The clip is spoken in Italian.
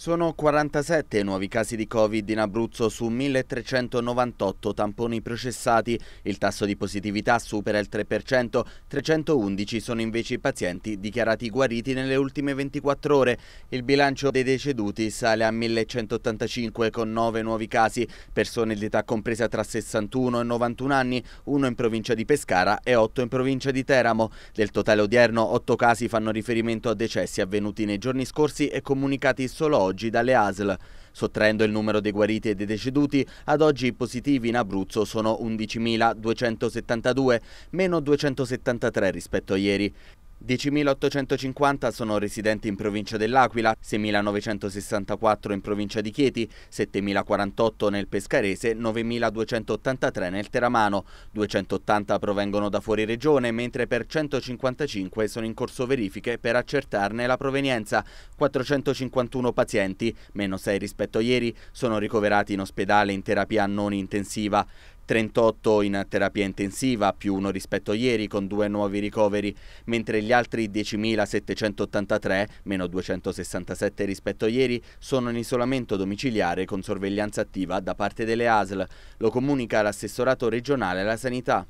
Sono 47 nuovi casi di Covid in Abruzzo su 1398 tamponi processati. Il tasso di positività supera il 3%, 311 sono invece i pazienti dichiarati guariti nelle ultime 24 ore. Il bilancio dei deceduti sale a 1185 con 9 nuovi casi, persone di età compresa tra 61 e 91 anni, uno in provincia di Pescara e 8 in provincia di Teramo. Del totale odierno 8 casi fanno riferimento a decessi avvenuti nei giorni scorsi e comunicati solo oggi oggi dalle ASL. Sottraendo il numero dei guariti e dei deceduti, ad oggi i positivi in Abruzzo sono 11.272, meno 273 rispetto a ieri. 10.850 sono residenti in provincia dell'Aquila, 6.964 in provincia di Chieti, 7.048 nel Pescarese, 9.283 nel Teramano, 280 provengono da fuori regione, mentre per 155 sono in corso verifiche per accertarne la provenienza. 451 pazienti, meno 6 rispetto a ieri, sono ricoverati in ospedale in terapia non intensiva. 38 in terapia intensiva, più uno rispetto a ieri con due nuovi ricoveri, mentre gli altri 10.783, meno 267 rispetto a ieri, sono in isolamento domiciliare con sorveglianza attiva da parte delle ASL. Lo comunica l'assessorato regionale alla sanità.